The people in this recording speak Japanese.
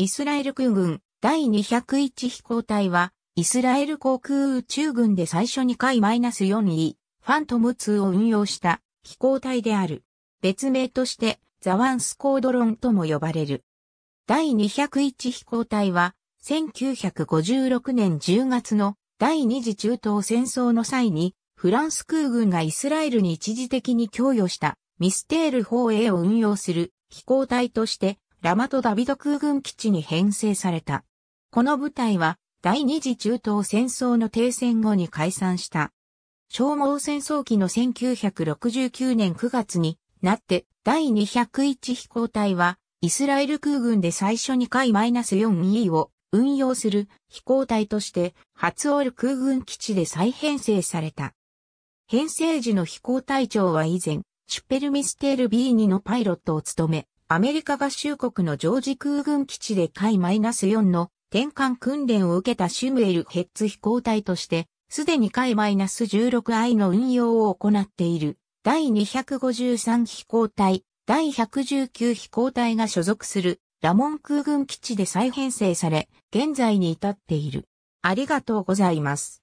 イスラエル空軍第201飛行隊は、イスラエル航空宇宙軍で最初に回 -4E、ファントム2を運用した飛行隊である。別名として、ザワンスコードロンとも呼ばれる。第201飛行隊は、1956年10月の第二次中東戦争の際に、フランス空軍がイスラエルに一時的に供与したミステール 4A を運用する飛行隊としてラマト・ダビド空軍基地に編成された。この部隊は第二次中東戦争の停戦後に解散した。消耗戦争期の1969年9月になって第201飛行隊はイスラエル空軍で最初に回 -4E を運用する飛行隊として初オール空軍基地で再編成された。編成時の飛行隊長は以前、シュペルミステール B2 のパイロットを務め、アメリカ合衆国のジョージ空軍基地で海 -4 の転換訓練を受けたシュムエル・ヘッツ飛行隊として、すでに海 -16I の運用を行っている、第253飛行隊、第119飛行隊が所属する、ラモン空軍基地で再編成され、現在に至っている。ありがとうございます。